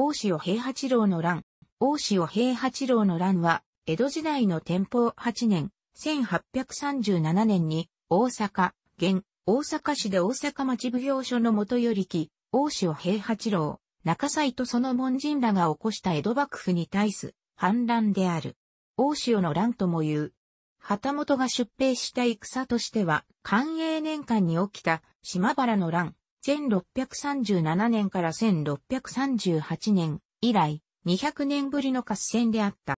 大塩平八郎の乱。大塩平八郎の乱は、江戸時代の天保8年、1837年に、大阪、現、大阪市で大阪町奉行所の元よりき、大塩平八郎、中斎とその門人らが起こした江戸幕府に対す、反乱である。大塩の乱とも言う。旗本が出兵した戦としては、寛永年間に起きた島原の乱、1637年から1638年以来200年ぶりの合戦であった。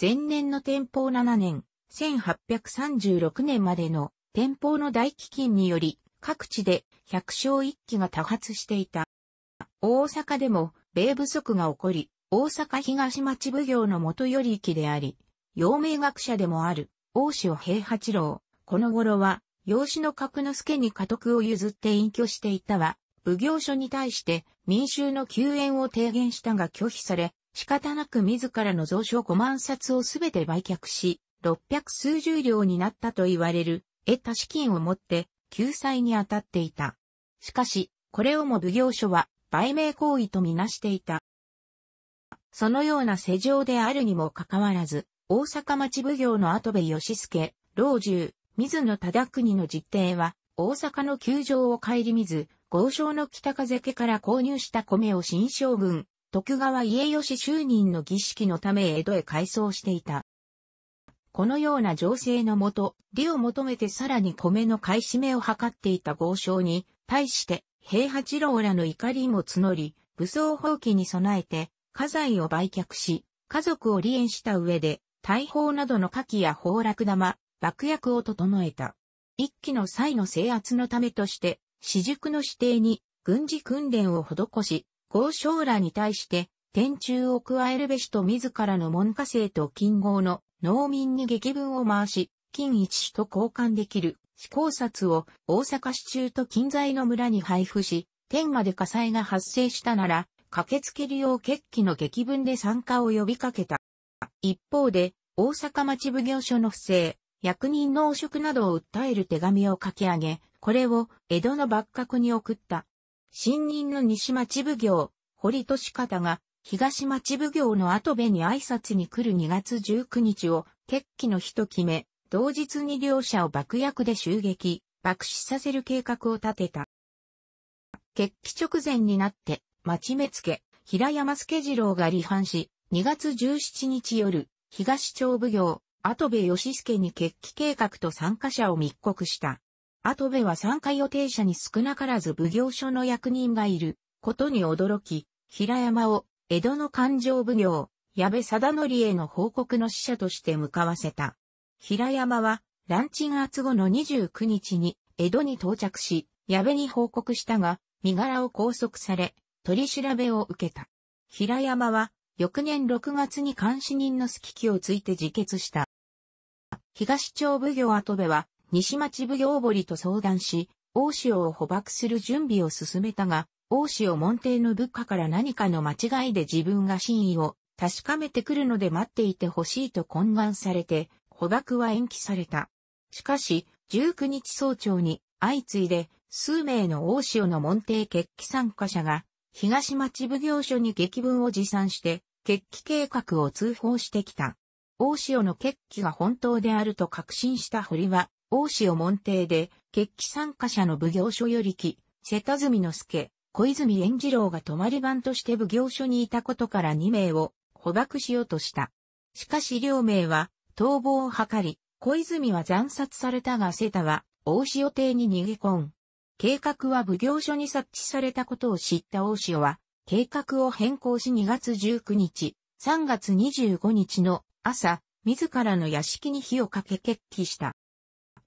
前年の天保7年、1836年までの天保の大飢饉により各地で百姓一揆が多発していた。大阪でも米不足が起こり、大阪東町奉行の元り行であり、陽明学者でもある、大塩平八郎。この頃は、養子の角之助に家督を譲って隠居していたは、奉行所に対して民衆の救援を提言したが拒否され、仕方なく自らの蔵書5万冊をすべて売却し、600数十両になったと言われる、得た資金を持って救済に当たっていた。しかし、これをも奉行所は売名行為とみなしていた。そのような世情であるにもかかわらず、大阪町奉行の後部義助、老中、水野忠国の実定は、大阪の球場を顧みず、豪商の北風家から購入した米を新将軍、徳川家吉就任の儀式のため江戸へ改装していた。このような情勢のもと、利を求めてさらに米の買い占めを図っていた豪商に、対して、平八郎らの怒りも募り、武装放棄に備えて、家財を売却し、家族を離縁した上で、大砲などの火器や崩落玉、爆薬を整えた。一期の際の制圧のためとして、私塾の指定に軍事訓練を施し、豪商らに対して、天中を加えるべしと自らの門下生と金郷の農民に激文を回し、金一種と交換できる試行札を大阪市中と近在の村に配布し、天まで火災が発生したなら、駆けつけるよう決起の激文で参加を呼びかけた。一方で、大阪町奉行所の不正、役人の汚職などを訴える手紙を書き上げ、これを江戸の幕閣に送った。新任の西町奉行、堀利方が、東町奉行の後部に挨拶に来る2月19日を、決起の日と決め、同日に両者を爆薬で襲撃、爆死させる計画を立てた。決起直前になって、町目付、平山助次郎が離反し、2月17日夜、東町奉行、後部義助に決起計画と参加者を密告した。後部は参加予定者に少なからず奉行所の役人がいることに驚き、平山を江戸の勘定奉行、矢部貞則への報告の使者として向かわせた。平山は、ランチ鎮圧後の29日に江戸に到着し、矢部に報告したが、身柄を拘束され、取り調べを受けた。平山は、翌年6月に監視人の隙気をついて自決した。東町奉行跡部は、西町奉行堀と相談し、大潮を捕獲する準備を進めたが、大潮門弟の部下から何かの間違いで自分が真意を確かめてくるので待っていてほしいと懇願されて、捕獲は延期された。しかし、19日早朝に、相次いで、数名の大潮の門弟決起参加者が、東町奉行所に劇文を持参して、決起計画を通報してきた。大塩の決起が本当であると確信した堀は、大塩門弟で、決起参加者の奉行所よりき、瀬田住之助、小泉炎次郎が泊まり番として奉行所にいたことから2名を捕獲しようとした。しかし両名は逃亡を図り、小泉は惨殺されたが瀬田は大塩邸に逃げ込ん。計画は奉行所に察知されたことを知った大塩は、計画を変更し2月19日、3月25日の朝、自らの屋敷に火をかけ決起した。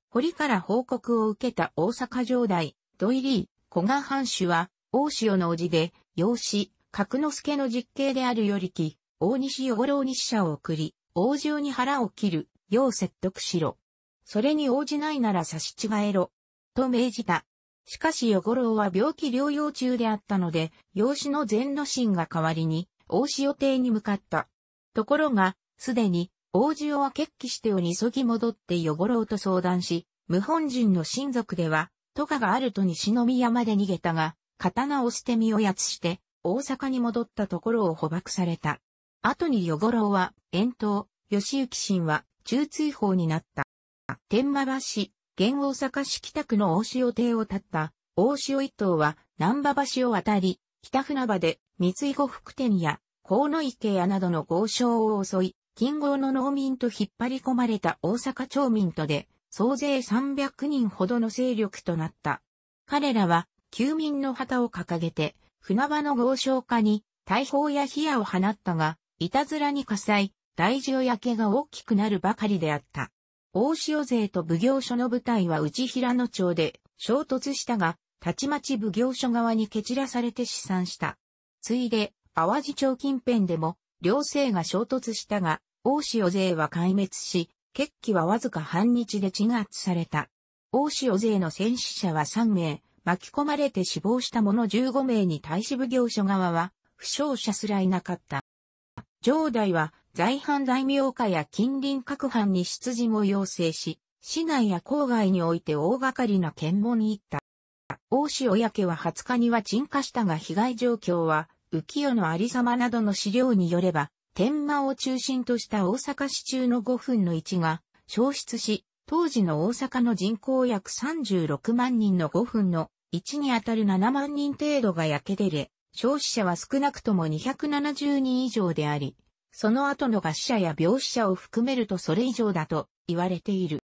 堀から報告を受けた大阪城代、土井リー、古賀藩主は、大塩の叔父で、養子、角之助の実刑であるよりき、大西養老に使者を送り、王城に腹を切る、よう説得しろ。それに応じないなら差し違えろ。と命じた。しかし与五郎は病気療養中であったので、養子の禅の心が代わりに、大塩邸に向かった。ところが、すでに、王子をは決起しており急ぎ戻って汚ろうと相談し、無本人の親族では、都下があると西宮まで逃げたが、刀を捨て身をやつして、大阪に戻ったところを捕獲された。後に汚ろうは、遠藤、吉行神は、中追放になった。天馬橋、現大阪市北区の大塩邸を立った、大塩一党は、南馬橋を渡り、北船場で、三井五福店や、河野池屋などの豪商を襲い、近郷の農民と引っ張り込まれた大阪町民とで、総勢300人ほどの勢力となった。彼らは、休民の旗を掲げて、船場の豪商家に、大砲や火矢を放ったが、いたずらに火災、大事を焼けが大きくなるばかりであった。大塩勢と奉行所の部隊は内平野町で衝突したが、たちまち奉行所側に蹴散らされて死産した。ついで、淡路町近辺でも、両性が衝突したが、大塩勢は壊滅し、決起はわずか半日で鎮圧された。大塩勢の戦死者は3名、巻き込まれて死亡した者15名に対し奉行所側は、負傷者すらいなかった。上代は、在藩大名家や近隣各藩に出陣を要請し、市内や郊外において大掛かりな検問に行った。大塩家けは20日には鎮火したが被害状況は、浮世のありさまなどの資料によれば、天満を中心とした大阪市中の5分の1が消失し、当時の大阪の人口約36万人の5分の1にあたる7万人程度が焼け出れ、消死者は少なくとも270人以上であり、その後の餓死者や病死者を含めるとそれ以上だと言われている。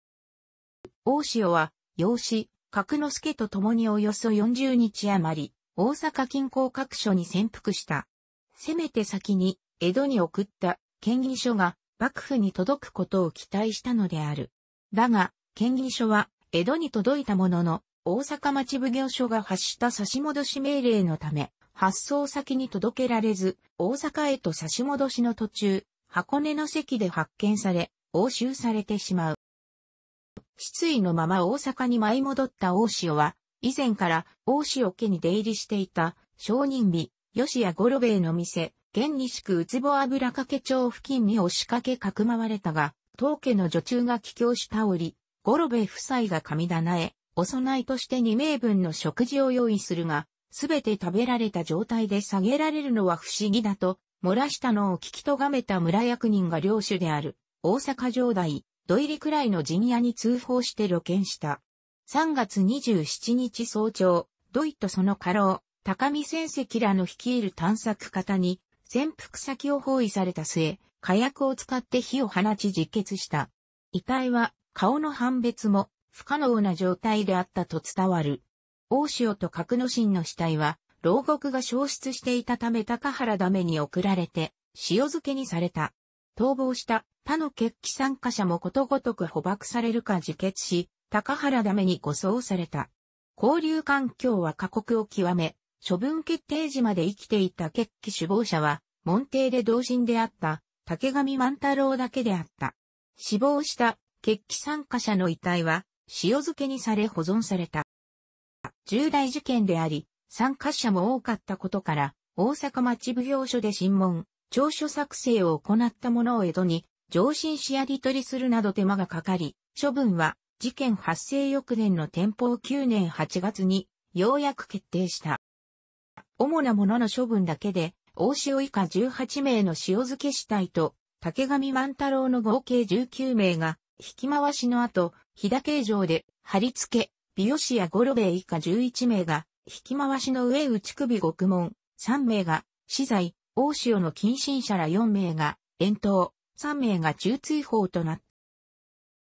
大塩は、養子、角之助と共におよそ40日余り、大阪近郊各所に潜伏した。せめて先に江戸に送った権議書が幕府に届くことを期待したのである。だが、権議書は江戸に届いたものの、大阪町奉行所が発した差し戻し命令のため、発送先に届けられず、大阪へと差し戻しの途中、箱根の席で発見され、押収されてしまう。失意のまま大阪に舞い戻った大塩は、以前から大塩家に出入りしていた、商人美、吉谷五郎兵衛の店、現西区宇坪油掛町付近に押しかけかくまわれたが、当家の女中が帰郷した折、ゴロベ夫妻が神棚へ、お供えとして2名分の食事を用意するが、すべて食べられた状態で下げられるのは不思議だと、漏らしたのを聞きとがめた村役人が領主である、大阪城代、土入りくらいの陣屋に通報して露見した。3月27日早朝、土井とその家老、高見仙石らの率いる探索方に、潜伏先を包囲された末、火薬を使って火を放ち自決した。遺体は顔の判別も不可能な状態であったと伝わる。大塩と格之進の死体は、牢獄が消失していたため高原ダメに送られて、塩漬けにされた。逃亡した他の決起参加者もことごとく捕獲されるか自決し、高原ダメに護送された。交流環境は過酷を極め、処分決定時まで生きていた決起首謀者は、門弟で同心であった竹上万太郎だけであった。死亡した決起参加者の遺体は塩漬けにされ保存された。重大事件であり、参加者も多かったことから、大阪町奉行所で審問、調書作成を行った者を江戸に、上申しやり取りするなど手間がかかり、処分は事件発生翌年の天保9年8月にようやく決定した。主なものの処分だけで大塩以下18名の塩漬け死体と、竹上万太郎の合計19名が、引き回しの後、日田形状で、貼り付け、美容師や五郎兵衛以下11名が、引き回しの上内首獄門、3名が、死罪、大塩の近親者ら4名が、遠投、3名が中追放となっ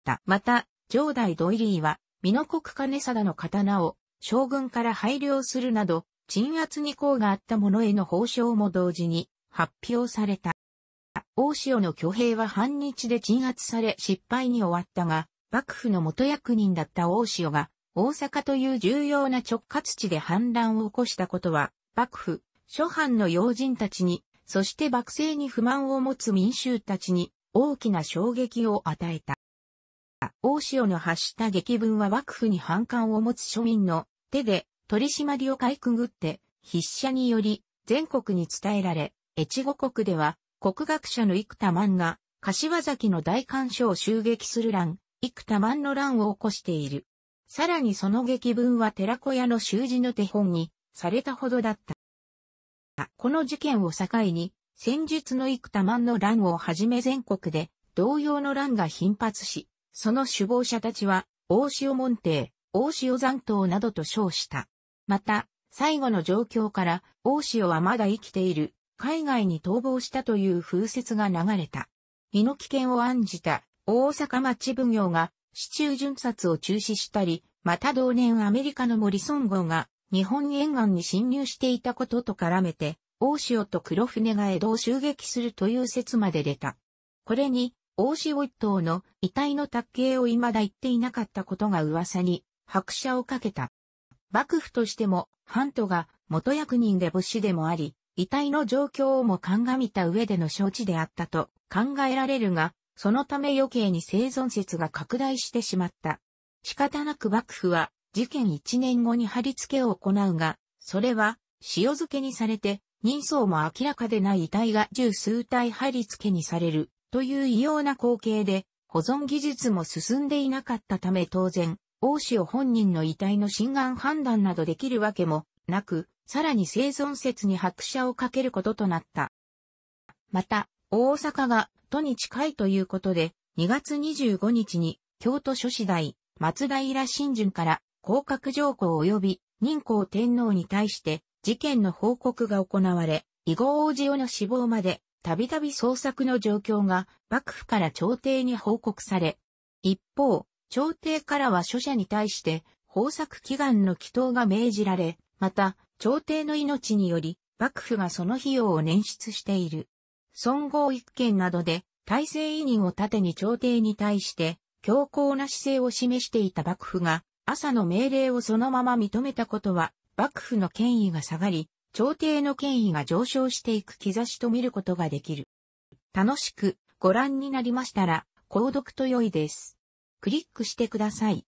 た。また、上代ドイリーは、美濃国金貞の刀を、将軍から配慮するなど、鎮圧に功があった者への報章も同時に発表された。大塩の挙兵は反日で鎮圧され失敗に終わったが、幕府の元役人だった大塩が、大阪という重要な直轄地で反乱を起こしたことは、幕府、諸藩の要人たちに、そして幕政に不満を持つ民衆たちに、大きな衝撃を与えた。大塩の発した劇文は幕府に反感を持つ庶民の手で取り締まりをかいくぐって、筆者により、全国に伝えられ、越後国では、国学者の幾多万が、柏崎の大官所を襲撃する乱、幾多万の乱を起こしている。さらにその劇文は寺子屋の習字の手本に、されたほどだった。この事件を境に、戦術の幾多万の乱をはじめ全国で、同様の乱が頻発し、その首謀者たちは、大塩門弟、大塩残党などと称した。また、最後の状況から、大塩はまだ生きている、海外に逃亡したという風説が流れた。身の危険を案じた、大阪町奉行が、市中巡察を中止したり、また同年アメリカのモリソン号が、日本沿岸に侵入していたことと絡めて、大塩と黒船が江戸を襲撃するという説まで出た。これに、大塩一党の遺体の卓形を未だ言っていなかったことが噂に拍車をかけた。幕府としても、藩都が元役人で物資でもあり、遺体の状況をも鑑みた上での承知であったと考えられるが、そのため余計に生存説が拡大してしまった。仕方なく幕府は事件1年後に貼り付けを行うが、それは塩漬けにされて人相も明らかでない遺体が十数体貼り付けにされるという異様な光景で保存技術も進んでいなかったため当然大塩本人の遺体の心眼判断などできるわけもなく、さらに生存説に拍車をかけることとなった。また、大阪が都に近いということで、2月25日に京都諸市大、松平新順から降格上皇及び任皇天皇に対して事件の報告が行われ、伊号王子夫の死亡までたびたび捜索の状況が幕府から朝廷に報告され、一方、朝廷からは諸者に対して、豊作祈願の祈祷が命じられ、また、朝廷の命により、幕府がその費用を捻出している。孫号一件などで、大政委任を盾に朝廷に対して、強硬な姿勢を示していた幕府が、朝の命令をそのまま認めたことは、幕府の権威が下がり、朝廷の権威が上昇していく兆しと見ることができる。楽しくご覧になりましたら、購読と良いです。クリックしてください。